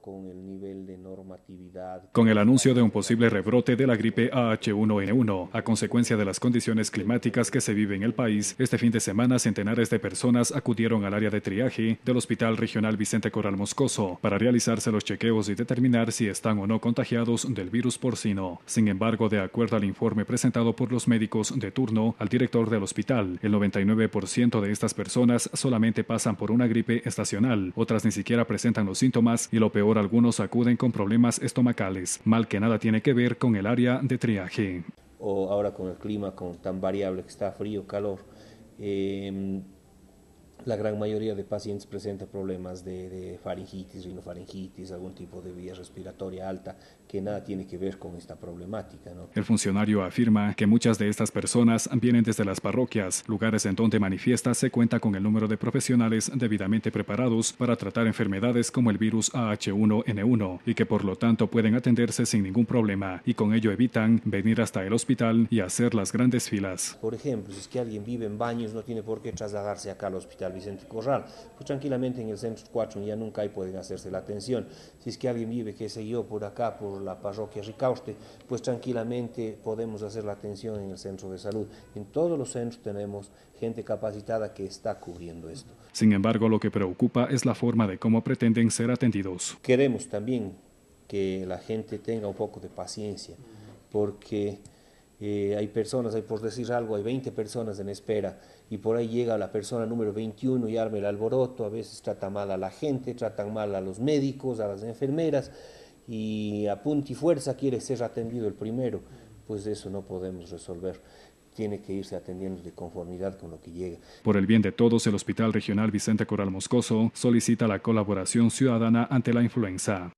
con el nivel de normatividad. Con el anuncio de un posible rebrote de la gripe AH1N1 a consecuencia de las condiciones climáticas que se vive en el país, este fin de semana centenares de personas acudieron al área de triaje del Hospital Regional Vicente Coral Moscoso para realizarse los chequeos y determinar si están o no contagiados del virus porcino. Sin embargo, de acuerdo al informe presentado por los médicos de turno al director del hospital, el 99% de estas personas solamente pasan por una gripe estacional, otras ni siquiera presentan los síntomas y los lo peor, algunos acuden con problemas estomacales, mal que nada tiene que ver con el área de triaje. O ahora con el clima con tan variable que está frío, calor. Em, la gran mayoría de pacientes presenta problemas de, faringitis, rinofaringitis, algún tipo de vía respiratoria alta que nada tiene que ver con esta problemática. El funcionario afirma que muchas de estas personas vienen desde las parroquias, lugares en donde manifiesta se cuenta con el número de profesionales debidamente preparados para tratar enfermedades como el virus AH1N1 y que por lo tanto pueden atenderse sin ningún problema y con ello evitan venir hasta el hospital y hacer las grandes filas. Por ejemplo, si es que alguien vive en baños no tiene por qué trasladarse acá al hospital al Vicente Corral. Pues tranquilamente en el centro 4 ya nunca hay pueden hacerse la atención. Si es que alguien vive, que sé yo, por acá, por la parroquia Ricauste, pues tranquilamente podemos hacer la atención en el centro de salud. En todos los centros tenemos gente capacitada que está cubriendo esto. Sin embargo, lo que preocupa es la forma de cómo pretenden ser atendidos. Queremos también que la gente tenga un poco de paciencia, porque eh, hay personas, hay por decir algo, hay 20 personas en espera y por ahí llega la persona número 21 y arma el alboroto, a veces trata mal a la gente, tratan mal a los médicos, a las enfermeras y a punta y fuerza quiere ser atendido el primero, pues eso no podemos resolver tiene que irse atendiendo de conformidad con lo que llega. Por el bien de todos, el Hospital Regional Vicente Coral Moscoso solicita la colaboración ciudadana ante la influenza.